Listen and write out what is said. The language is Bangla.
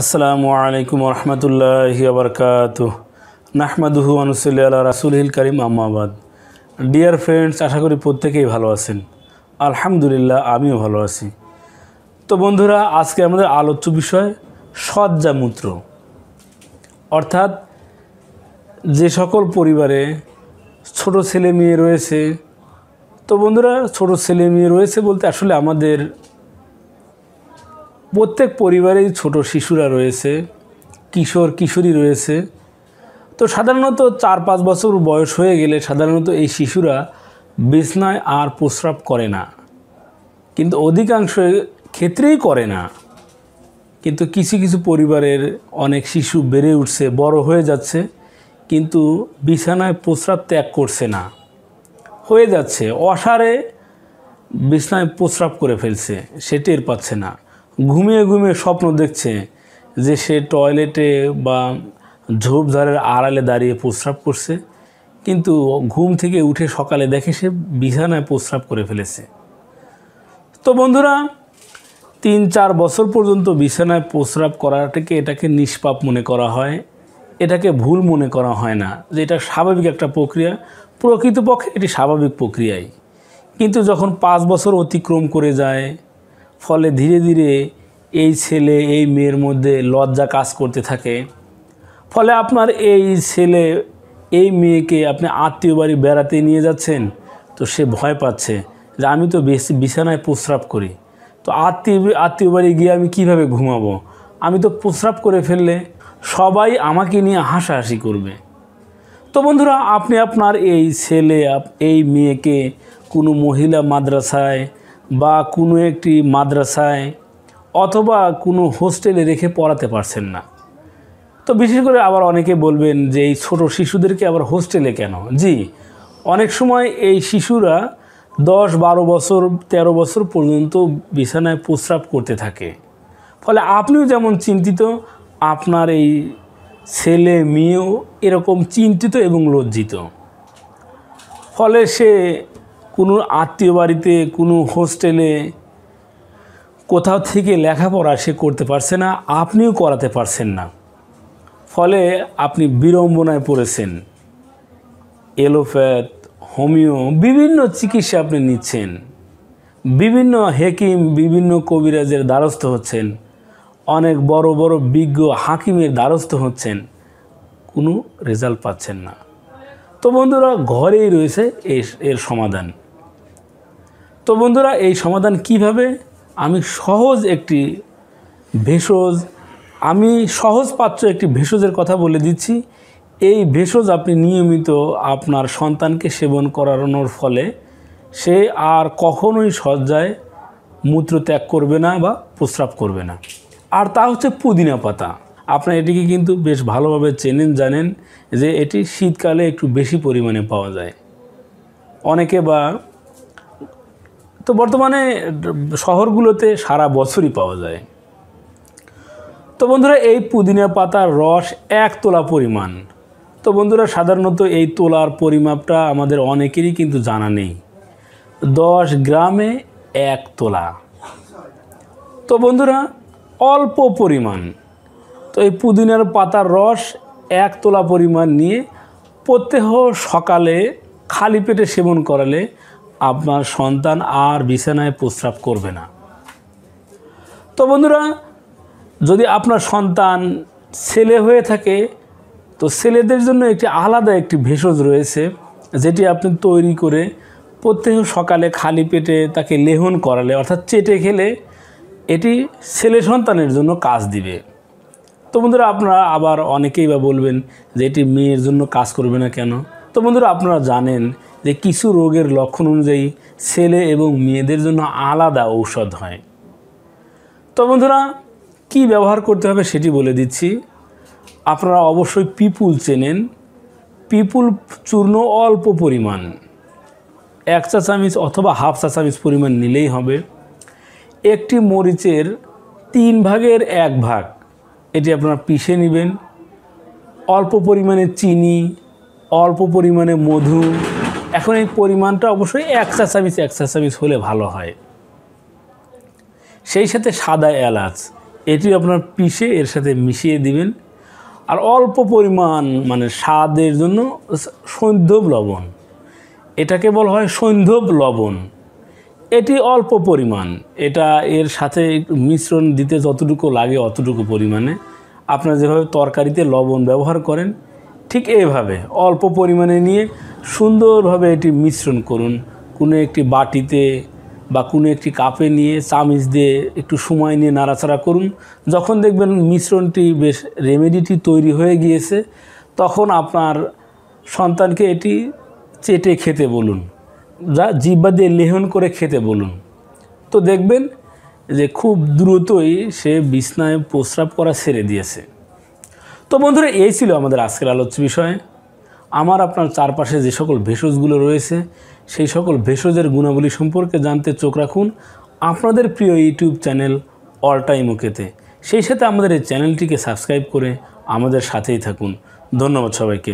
আসসালামু আলাইকুম রহমতুল্লাহি আবরকাত নাহমাদুহু আনুসল্লি রাসুল রাসুলহিল করিম আম্মাবাদ ডিয়ার ফ্রেন্ডস আশা করি প্রত্যেকেই ভালো আছেন আলহামদুলিল্লাহ আমিও ভালো আছি তো বন্ধুরা আজকে আমাদের আলোচ্য বিষয় সজ্জামূত্র অর্থাৎ যে সকল পরিবারে ছোট ছেলে মেয়ে রয়েছে তো বন্ধুরা ছোট ছেলে মেয়ে রয়েছে বলতে আসলে আমাদের প্রত্যেক পরিবারেই ছোট শিশুরা রয়েছে কিশোর কিশোরী রয়েছে তো সাধারণত চার পাঁচ বছর বয়স হয়ে গেলে সাধারণত এই শিশুরা বিছনায় আর প্রস্রাব করে না কিন্তু অধিকাংশ ক্ষেত্রেই করে না কিন্তু কিছু কিছু পরিবারের অনেক শিশু বেড়ে উঠছে বড় হয়ে যাচ্ছে কিন্তু বিছানায় প্রস্রাব ত্যাগ করছে না হয়ে যাচ্ছে অসারে বিছানায় প্রস্রাব করে ফেলছে সে টের পাচ্ছে না ঘুমিয়ে ঘুমিয়ে স্বপ্ন দেখছে যে সে টয়লেটে বা ঝোপঝাড়ের আড়ালে দাঁড়িয়ে প্রস্রাব করছে কিন্তু ঘুম থেকে উঠে সকালে দেখে সে বিছানায় প্রস্রাব করে ফেলেছে তো বন্ধুরা তিন চার বছর পর্যন্ত বিছানায় প্রস্রাব করাটাকে এটাকে নিষ্পাপ মনে করা হয় এটাকে ভুল মনে করা হয় না যে এটা স্বাভাবিক একটা প্রক্রিয়া প্রকৃতপক্ষে এটি স্বাভাবিক প্রক্রিয়াই কিন্তু যখন পাঁচ বছর অতিক্রম করে যায় ফলে ধীরে ধীরে এই ছেলে এই মেয়ের মধ্যে লজ্জা কাজ করতে থাকে ফলে আপনার এই ছেলে এই মেয়েকে আপনি আত্মীয় বাড়ি বেড়াতে নিয়ে যাচ্ছেন তো সে ভয় পাচ্ছে যে আমি তো বেশি বিছানায় প্রস্রাব করি তো আত্মীয় আত্মীয় বাড়ি গিয়ে আমি কিভাবে ঘুমাবো আমি তো প্রস্রাব করে ফেললে সবাই আমাকে নিয়ে হাসাহাসি করবে তো বন্ধুরা আপনি আপনার এই ছেলে এই মেয়েকে কোনো মহিলা মাদ্রাসায় বা কোনো একটি মাদ্রাসায় অথবা কোনো হোস্টেলে রেখে পড়াতে পারছেন না তো বিশেষ করে আবার অনেকে বলবেন যে এই ছোটো শিশুদেরকে আবার হোস্টেলে কেন জি অনেক সময় এই শিশুরা দশ বারো বছর ১৩ বছর পর্যন্ত বিছানায় প্রস্রাব করতে থাকে ফলে আপনিও যেমন চিন্তিত আপনার এই ছেলে মেয়েও এরকম চিন্তিত এবং লজ্জিত ফলে সে কোনো আত্মীয় বাড়িতে কোনো হোস্টেলে কোথাও থেকে লেখাপড়া সে করতে পারছে না আপনিও করাতে পারছেন না ফলে আপনি বিড়ম্বনায় পড়েছেন এলোপ্যাথ হোমিও বিভিন্ন চিকিৎসা আপনি নিচ্ছেন বিভিন্ন হেকিম বিভিন্ন কবিরাজের দ্বারস্থ হচ্ছেন অনেক বড় বড় বিজ্ঞ হাকিমের দ্বারস্থ হচ্ছেন কোনো রেজাল্ট পাচ্ছেন না তো বন্ধুরা ঘরেই রয়েছে এর সমাধান তো বন্ধুরা এই সমাধান কিভাবে আমি সহজ একটি ভেষজ আমি সহজ পাত্র একটি ভেষজের কথা বলে দিচ্ছি এই ভেষজ আপনি নিয়মিত আপনার সন্তানকে সেবন করানোর ফলে সে আর কখনোই সজ্জায় মূত্র ত্যাগ করবে না বা প্রস্রাব করবে না আর তা হচ্ছে পুদিনা পাতা আপনার এটিকে কিন্তু বেশ ভালোভাবে চেনেন জানেন যে এটি শীতকালে একটু বেশি পরিমাণে পাওয়া যায় অনেকে বা তো বর্তমানে শহরগুলোতে সারা বছরই পাওয়া যায় তো বন্ধুরা এই পুদিনা পাতার রস এক তোলা পরিমাণ তো বন্ধুরা সাধারণত এই তোলার পরিমাপটা আমাদের অনেকেরই কিন্তু জানা নেই দশ গ্রামে এক তোলা তো বন্ধুরা অল্প পরিমাণ তো এই পুদিনার পাতার রস এক তোলা পরিমাণ নিয়ে প্রত্যেহ সকালে খালি পেটে সেবন করালে আপনার সন্তান আর বিছানায় প্রস্রাব করবে না তো বন্ধুরা যদি আপনার সন্তান ছেলে হয়ে থাকে তো ছেলেদের জন্য একটি আলাদা একটি ভেষজ রয়েছে যেটি আপনি তৈরি করে প্রত্যেক সকালে খালি পেটে তাকে লেহন করালে অর্থাৎ চেটে খেলে এটি ছেলে সন্তানের জন্য কাজ দিবে তো বন্ধুরা আপনারা আবার অনেকেই বা বলবেন যে এটি মেয়ের জন্য কাজ করবে না কেন তো বন্ধুরা আপনারা জানেন যে কিছু রোগের লক্ষণ অনুযায়ী ছেলে এবং মেয়েদের জন্য আলাদা ঔষধ হয় তো বন্ধুরা কি ব্যবহার করতে হবে সেটি বলে দিচ্ছি আপনারা অবশ্যই পিপুল চেনেন পিপুল চূর্ণ অল্প পরিমাণ এক চা চামিচ অথবা হাফ চা চামিচ পরিমাণ নিলেই হবে একটি মরিচের তিন ভাগের এক ভাগ এটি আপনারা পিষে নেবেন অল্প পরিমাণে চিনি অল্প পরিমাণে মধু এখন এই পরিমাণটা অবশ্যই এক চা চামিচ এক চামিচ হলে ভালো হয় সেই সাথে সাদা এলাচ এটি আপনার পিষে এর সাথে মিশিয়ে দিবেন আর অল্প পরিমাণ মানে স্বাদের জন্য সৈন্ধব লবণ এটাকে বলা হয় সৈন্ধব লবণ এটি অল্প পরিমাণ এটা এর সাথে মিশ্রণ দিতে যতটুকু লাগে অতটুকু পরিমাণে আপনারা যেভাবে তরকারিতে লবণ ব্যবহার করেন ঠিক এভাবে অল্প পরিমাণে নিয়ে সুন্দরভাবে এটি মিশ্রণ করুন কোনো একটি বাটিতে বা কোনো একটি কাপে নিয়ে চামিচ দিয়ে একটু সময় নিয়ে নাড়াচাড়া করুন যখন দেখবেন মিশ্রণটি বেশ রেমেডিটি তৈরি হয়ে গিয়েছে তখন আপনার সন্তানকে এটি চেটে খেতে বলুন যা জিব্বা দিয়ে লেহন করে খেতে বলুন তো দেখবেন যে খুব দ্রুতই সে বিছনায় প্রস্রাব করা ছেড়ে দিয়েছে তো বন্ধুরা এই ছিল আমাদের আজকের আলোচ্য বিষয় আমার আপনার চারপাশে যে সকল ভেষজগুলো রয়েছে সেই সকল ভেষজের গুণাবলী সম্পর্কে জানতে চোখ রাখুন আপনাদের প্রিয় ইউটিউব চ্যানেল অল টাইম ওকেতে সেই সাথে আমাদের এই চ্যানেলটিকে সাবস্ক্রাইব করে আমাদের সাথেই থাকুন ধন্যবাদ সবাইকে